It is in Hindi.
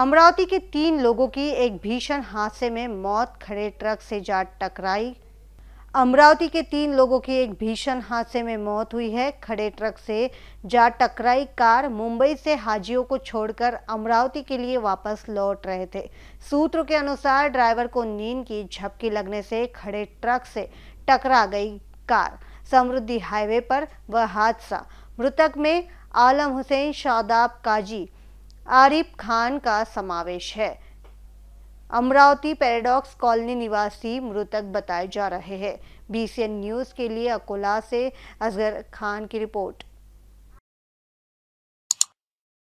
अमरावती के तीन लोगों की एक भीषण हादसे में मौत खड़े ट्रक से जा टकराई अमरावती के तीन लोगों की एक भीषण हादसे में मौत हुई है खड़े ट्रक से जा टकराई कार मुंबई से हाजियों को छोड़कर अमरावती के लिए वापस लौट रहे थे सूत्रों के अनुसार ड्राइवर को नींद की झपकी लगने से खड़े ट्रक से टकरा गई कार समृद्धि हाईवे पर वह हादसा मृतक में आलम हुसैन शादाब काजी आरिफ खान का समावेश है अमरावती पैराडॉक्स कॉलोनी निवासी मृतक बताए जा रहे हैं बीसीएन न्यूज़ के लिए अकोला से असगर खान की रिपोर्ट